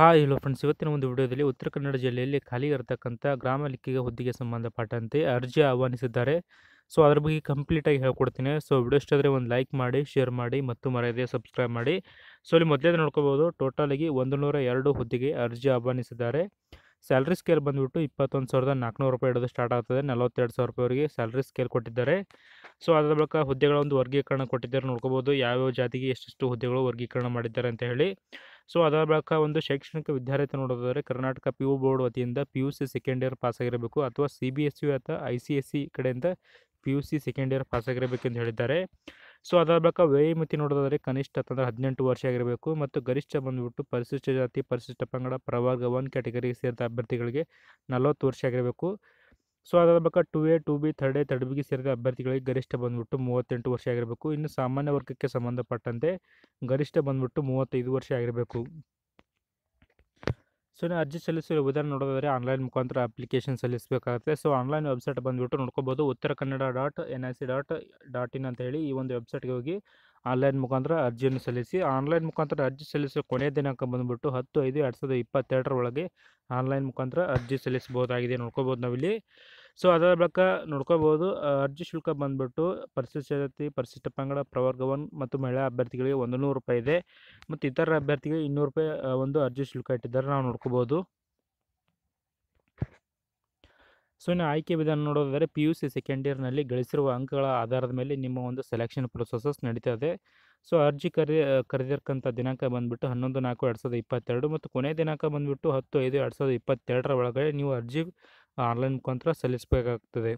hi hello friends ಇವತ್ತಿನ ಒಂದು ವಿಡಿಯೋದಲ್ಲಿ ಉತ್ತರ ಕನ್ನಡ ಜಿಲ್ಲೆಯಲ್ಲಿ ಖಾಲಿ ಇರತಕ್ಕಂಥ ಗ್ರಾಮ ಲೆಕ್ಕಿಗೆ ಹುದ್ದೆಗೆ ಸಂಬಂಧಪಟ್ಟಂತೆ ಅರ್ಜಿ ಆಹ್ವಾನಿಸಿದ್ದಾರೆ ಸೊ ಅದ್ರ ಬಗ್ಗೆ ಕಂಪ್ಲೀಟಾಗಿ ಹೇಳ್ಕೊಡ್ತೀನಿ ಸೊ ವಿಡಿಯೋ ಇಷ್ಟ ಒಂದು ಲೈಕ್ ಮಾಡಿ ಶೇರ್ ಮಾಡಿ ಮತ್ತು ಮರೆಯದೆ ಸಬ್ಸ್ಕ್ರೈಬ್ ಮಾಡಿ ಸೊ ಇಲ್ಲಿ ಮೊದಲೇ ನೋಡ್ಕೋಬೋದು ಟೋಟಲಾಗಿ ಒಂದು ನೂರ ಎರಡು ಹುದ್ದೆಗೆ ಅರ್ಜಿ ಆಹ್ವಾನಿಸಿದ್ದಾರೆ ಸ್ಯಾಲ್ರಿ ಸ್ಕೇಲ್ ಬಂದುಬಿಟ್ಟು ಇಪ್ಪತ್ತೊಂದು ಸಾವಿರದ ನಾಲ್ಕುನೂರು ರೂಪಾಯಿ ಇಡೋದು ಸ್ಟಾರ್ಟ್ ಆಗ್ತದೆ ನಲವತ್ತೆರಡು ಸಾವಿರ ರೂಪಾಯಿವರೆಗೆ ಸ್ಯಾಲ್ರಿ ಸ್ಕೇಲ್ ಕೊಟ್ಟಿದ್ದಾರೆ ಸೊ ಅದರ ಬಳಿಕ ಹುದ್ದೆಗಳ ಒಂದು ವರ್ಗೀಕರಣ ಕೊಟ್ಟಿದ್ದಾರೆ ನೋಡ್ಕೋಬೋದು ಯಾವ್ಯಾವ ಜಾತಿಗೆ ಎಷ್ಟೆಷ್ಟು ಹುದ್ದೆಗಳು ವರ್ಗೀಕರಣ ಮಾಡಿದ್ದಾರೆ ಅಂತ ಹೇಳಿ ಸೊ ಅದರ ಬಳಿಕ ಒಂದು ಶೈಕ್ಷಣಿಕ ವಿದ್ಯಾರ್ಥಿ ನೋಡೋದಾದರೆ ಕರ್ನಾಟಕ ಪಿ ಯು ಬೋರ್ಡ್ ವತಿಯಿಂದ P U C second year pass ಆಗಿರಬೇಕು ಅಥವಾ ಸಿ ಬಿ ಎಸ್ ಯು ಅಥವಾ ಐ ಸಿ ಎಸ್ ಸಿ ಕಡೆಯಿಂದ P U C second year ಎಂದು ಹೇಳಿದ್ದಾರೆ ಸೊ ಅದರ ಬಳಿಕ ವೈಮತಿ ನೋಡೋದಾದರೆ ಕನಿಷ್ಠ ಅಂತಂದರೆ ಹದಿನೆಂಟು ವರ್ಷ ಆಗಿರಬೇಕು ಮತ್ತು ಗರಿಷ್ಠ ಬಂದುಬಿಟ್ಟು ಪರಿಶಿಷ್ಟ ಜಾತಿ ಪರಿಶಿಷ್ಟ ಪಂಗಡ ಪ್ರವರ್ಗ ಒನ್ ಕ್ಯಾಟಗರಿಗೆ ಸೇರಿದ ಅಭ್ಯರ್ಥಿಗಳಿಗೆ ನಲವತ್ತು ವರ್ಷ ಆಗಿರಬೇಕು ಸೊ ಅದಾದ ಬಗ್ಗೆ two A two B third A third ಬಿಗೆ ಸೇರಿದ ಅಭ್ಯರ್ಥಿಗಳಿಗೆ ಗರಿಷ್ಠ ಬಂದ್ಬಿಟ್ಟು ಮೂವತ್ತೆಂಟು ವರ್ಷ ಆಗಿರಬೇಕು ಇನ್ನು ಸಾಮಾನ್ಯ ವರ್ಗಕ್ಕೆ ಸಂಬಂಧಪಟ್ಟಂತೆ ಗರಿಷ್ಠ ಬಂದ್ಬಿಟ್ಟು ಮೂವತ್ತೈದು ವರ್ಷ ಆಗಿರಬೇಕು ಸೊ ನೀವು ಅರ್ಜಿ ಸಲ್ಲಿಸಲು ವಿಧಾನ ನೋಡೋದಾದರೆ ಆನ್ಲೈನ್ ಮುಖಾಂತರ ಅಪ್ಲಿಕೇಶನ್ ಸಲ್ಲಿಸಬೇಕಾಗುತ್ತೆ ಸೊ ಆನ್ಲೈನ್ ವೆಬ್ಸೈಟ್ ಬಂದುಬಿಟ್ಟು ನೋಡ್ಕೋಬೋದು Uttara Kannada dot N I C dot dot in ಅಂತ ಹೇಳಿ ಈ ಒಂದು ವೆಬ್ಸೈಟ್ಗೆ ಹೋಗಿ ಆನ್ಲೈನ್ ಮುಖಾಂತರ ಅರ್ಜಿಯನ್ನು ಸಲ್ಲಿಸಿ ಆನ್ಲೈನ್ ಮುಖಾಂತರ ಅರ್ಜಿ ಸಲ್ಲಿಸುವ ಕೊನೆಯ ದಿನಾಂಕ ಬಂದುಬಿಟ್ಟು ಹತ್ತು ಐದು ಎರಡು ಸಾವಿರದ ಇಪ್ಪತ್ತೆರಡರೊಳಗೆ ಆನ್ಲೈನ್ ಮುಖಾಂತರ ಅರ್ಜಿ ಸಲ್ಲಿಸಬಹುದಾಗಿದೆ ನೋಡ್ಕೋಬೋದು ನಾವಿಲ್ಲಿ ಸೊ ಅದರ ಬಳಿಕ ನೋಡ್ಕೋಬೋದು ಅರ್ಜಿ ಶುಲ್ಕ ಬಂದ್ಬಿಟ್ಟು ಪರಿಶಿಷ್ಟ ಜಾತಿ ಪರಿಶಿಷ್ಟ ಪಂಗಡ ಪ್ರವರ್ಗ ಒನ್ ಮತ್ತು ಮಹಿಳಾ ಅಭ್ಯರ್ಥಿಗಳಿಗೆ ಒಂದು ನೂರು ರೂಪಾಯಿ ಇದೆ ಮತ್ತು ಇತರ ಅಭ್ಯರ್ಥಿಗಳಿಗೆ ಇನ್ನೂರು ರೂಪಾಯಿ ಒಂದು ಅರ್ಜಿ ಶುಲ್ಕ ಇಟ್ಟಿದ್ದಾರೆ ನಾವು ನೋಡ್ಕೋಬೋದು ಸೊ ಇನ್ನು ಆಯ್ಕೆ ವಿಧಾನ ನೋಡೋದಾದರೆ ಪಿ ಯು ಸಿ ಸೆಕೆಂಡ್ ಇಯರ್ನಲ್ಲಿ ಗಳಿಸಿರುವ ಅಂಕಗಳ ಆಧಾರದ ಮೇಲೆ ನಿಮ್ಮ ಒಂದು ಸೆಲೆಕ್ಷನ್ ಪ್ರೊಸೆಸಸ್ ನಡೀತದೆ ಇದೆ ಸೊ ಅರ್ಜಿ ಕರೆ ಕರೆದಿರ್ತಕ್ಕಂಥ ದಿನಾಂಕ ಬಂದುಬಿಟ್ಟು ಹನ್ನೊಂದು ನಾಲ್ಕು ಎರಡು ಸಾವಿರದ ಇಪ್ಪತ್ತೆರಡು ಮತ್ತು ಕೊನೆಯ ದಿನಾಂಕ ಬಂದುಬಿಟ್ಟು ಹತ್ತು ಐದು ಎರಡು ಸಾವಿರದ ಇಪ್ಪತ್ತೆರಡರ ಒಳಗಡೆ ನೀವು ಅರ್ಜಿ ಆನ್ಲೈನ್ ಮುಖಾಂತರ ಸಲ್ಲಿಸಬೇಕಾಗ್ತದೆ